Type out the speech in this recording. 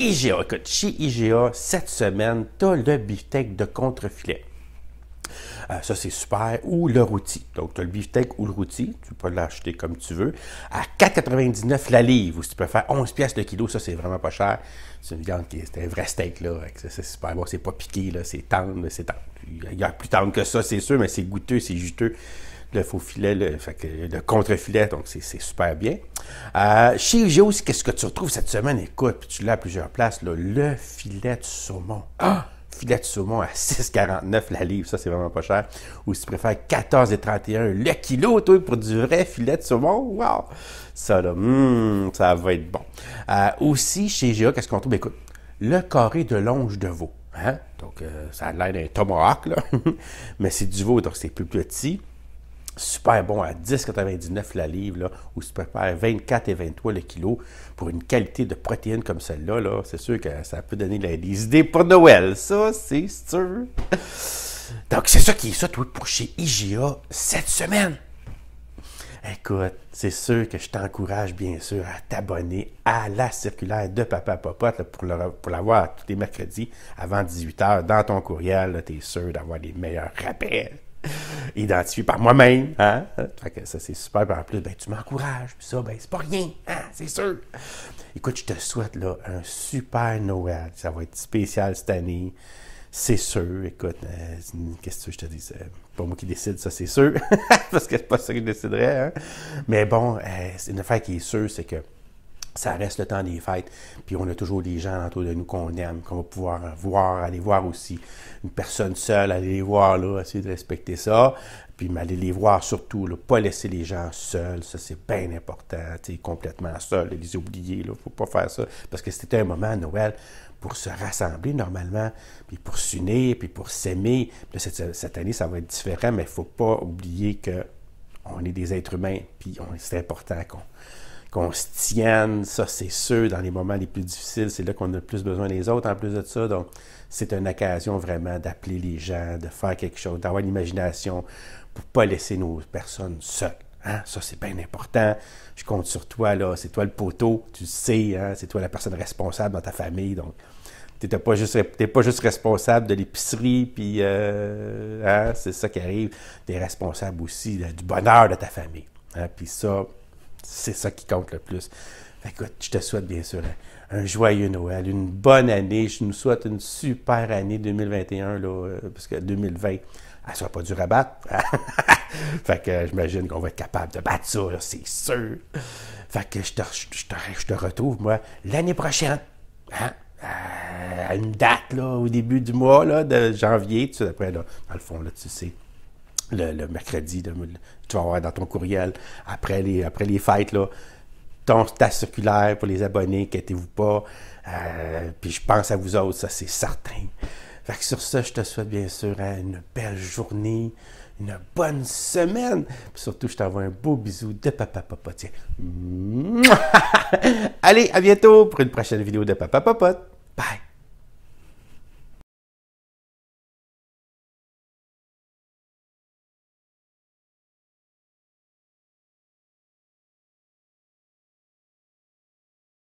IGA. Écoute, chez IGA, cette semaine, tu as le beefsteak de contrefilet. Euh, ça, c'est super. Ou le rôti. Donc, tu as le beefsteak ou le rôti. Tu peux l'acheter comme tu veux. À 4,99 la livre. Ou si tu peux faire 11 pièces le kilo, ça, c'est vraiment pas cher. C'est une viande qui est un vrai steak, là. C'est super bon. C'est pas piqué, là. C'est tendre, c'est tendre. Il y a plus tendre que ça, c'est sûr, mais c'est goûteux, c'est juteux. Le faux filet, le, fait que le contre-filet, donc c'est super bien. Euh, chez chez aussi, qu'est-ce que tu retrouves cette semaine? Écoute, tu l'as à plusieurs places, le filet de saumon. Ah! Filet de saumon à 6,49 la livre, ça c'est vraiment pas cher. Ou si tu préfères 14,31 le kilo, toi, pour du vrai filet de saumon, Ça là, hmm, ça va être bon. Euh, aussi, chez Géo, qu'est-ce qu'on trouve? Écoute, le carré de longe de veau. Hein? Donc, euh, ça a l'air d'un tomahawk, mais c'est du veau, donc c'est plus petit super bon à 10,99 la livre, là, ou se faire 24 et 23 le kilo pour une qualité de protéines comme celle-là, là, c'est sûr que ça peut donner des idées pour Noël, ça, c'est sûr. Donc, c'est ça qui est ça, pour chez IGA cette semaine. Écoute, c'est sûr que je t'encourage bien sûr à t'abonner à la circulaire de Papa Popote pour, pour l'avoir tous les mercredis avant 18h dans ton courriel. Tu es sûr d'avoir les meilleurs rappels. identifié par moi-même. Hein? ça, c'est super. en plus, ben, tu m'encourages. Puis ça, ben, c'est pas rien. Hein? C'est sûr. Écoute, je te souhaite là, un super Noël. Ça va être spécial cette année. C'est sûr. Écoute, euh, qu'est-ce que je te dis? C'est pas moi qui décide, ça, c'est sûr. Parce que c'est pas ça que je déciderais. Hein? Mais bon, euh, c'est une affaire qui est sûre, c'est que ça reste le temps des fêtes, puis on a toujours des gens autour de nous qu'on aime, qu'on va pouvoir voir, aller voir aussi. Une personne seule, aller les voir, là, essayer de respecter ça, puis aller les voir surtout, là, pas laisser les gens seuls, ça c'est bien important, complètement seul les oublier, il ne faut pas faire ça, parce que c'était un moment Noël pour se rassembler normalement, puis pour s'unir, puis pour s'aimer. Cette, cette année, ça va être différent, mais il ne faut pas oublier que on est des êtres humains, puis c'est important qu'on qu'on se tienne, ça c'est sûr, dans les moments les plus difficiles, c'est là qu'on a le plus besoin des autres en plus de ça. Donc, c'est une occasion vraiment d'appeler les gens, de faire quelque chose, d'avoir l'imagination pour pas laisser nos personnes seules. Hein? Ça, c'est bien important. Je compte sur toi, là. C'est toi le poteau, tu sais, hein? c'est toi la personne responsable dans ta famille. Donc, tu n'es pas, pas, juste responsable de l'épicerie, puis euh, hein, c'est ça qui arrive. t'es responsable aussi euh, du bonheur de ta famille. Hein. Puis ça, c'est ça qui compte le plus. Écoute, je te souhaite bien sûr un, joyeux Noël, une bonne année. Je nous souhaite une super année 2021, là, euh, parce que 2020, elle ne sera pas dure à battre. fait que euh, j'imagine qu'on va être capable de battre ça, c'est sûr. Fait que je te, je te, retrouve, moi, l'année prochaine. Hein, euh, à une date, là, au début du mois là, de janvier. Tu, sais, après, dans le fond, là, tu sais le, mercredi, tu vas avoir dans ton courriel, après les, après les fêtes, là, ton, ta circulaire pour les abonnés, inquiétez-vous pas. Euh, puis je pense à vous autres, ça c'est certain. Fait que sur ça, je te souhaite bien sûr hein, une belle journée, une bonne semaine. Puis surtout, je t'envoie un beau bisou de Papa Popote. Allez, à bientôt pour une prochaine vidéo de Papa Popote. Bye!